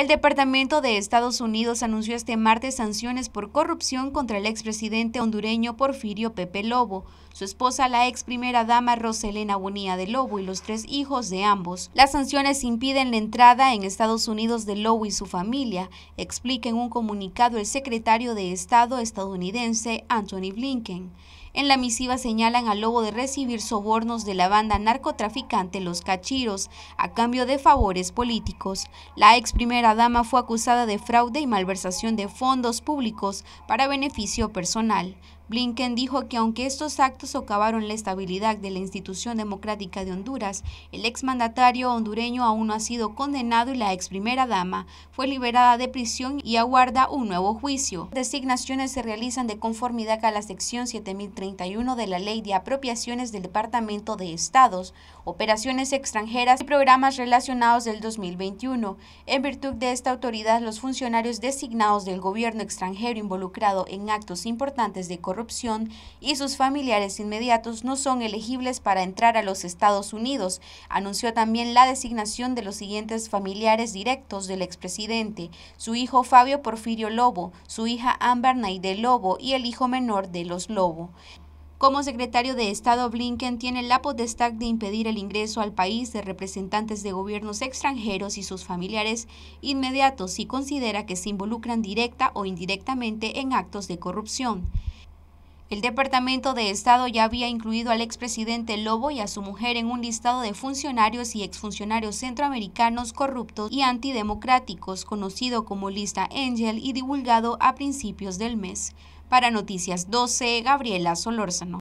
El Departamento de Estados Unidos anunció este martes sanciones por corrupción contra el expresidente hondureño Porfirio Pepe Lobo, su esposa la ex primera dama Roselena Bonilla de Lobo y los tres hijos de ambos. Las sanciones impiden la entrada en Estados Unidos de Lobo y su familia, explica en un comunicado el secretario de Estado estadounidense Anthony Blinken. En la misiva señalan a Lobo de recibir sobornos de la banda narcotraficante Los Cachiros a cambio de favores políticos. La ex primera dama fue acusada de fraude y malversación de fondos públicos para beneficio personal, Blinken dijo que aunque estos actos socavaron la estabilidad de la institución democrática de Honduras, el exmandatario hondureño aún no ha sido condenado y la ex primera dama fue liberada de prisión y aguarda un nuevo juicio. designaciones se realizan de conformidad a la sección 7031 de la Ley de Apropiaciones del Departamento de Estados, Operaciones Extranjeras y Programas Relacionados del 2021. En virtud de esta autoridad, los funcionarios designados del gobierno extranjero involucrado en actos importantes de corrupción y sus familiares inmediatos no son elegibles para entrar a los Estados Unidos. Anunció también la designación de los siguientes familiares directos del expresidente, su hijo Fabio Porfirio Lobo, su hija Amber Naide Lobo y el hijo menor de los Lobo. Como secretario de Estado, Blinken tiene la potestad de impedir el ingreso al país de representantes de gobiernos extranjeros y sus familiares inmediatos si considera que se involucran directa o indirectamente en actos de corrupción. El Departamento de Estado ya había incluido al expresidente Lobo y a su mujer en un listado de funcionarios y exfuncionarios centroamericanos corruptos y antidemocráticos, conocido como Lista Angel y divulgado a principios del mes. Para Noticias 12, Gabriela Solórzano.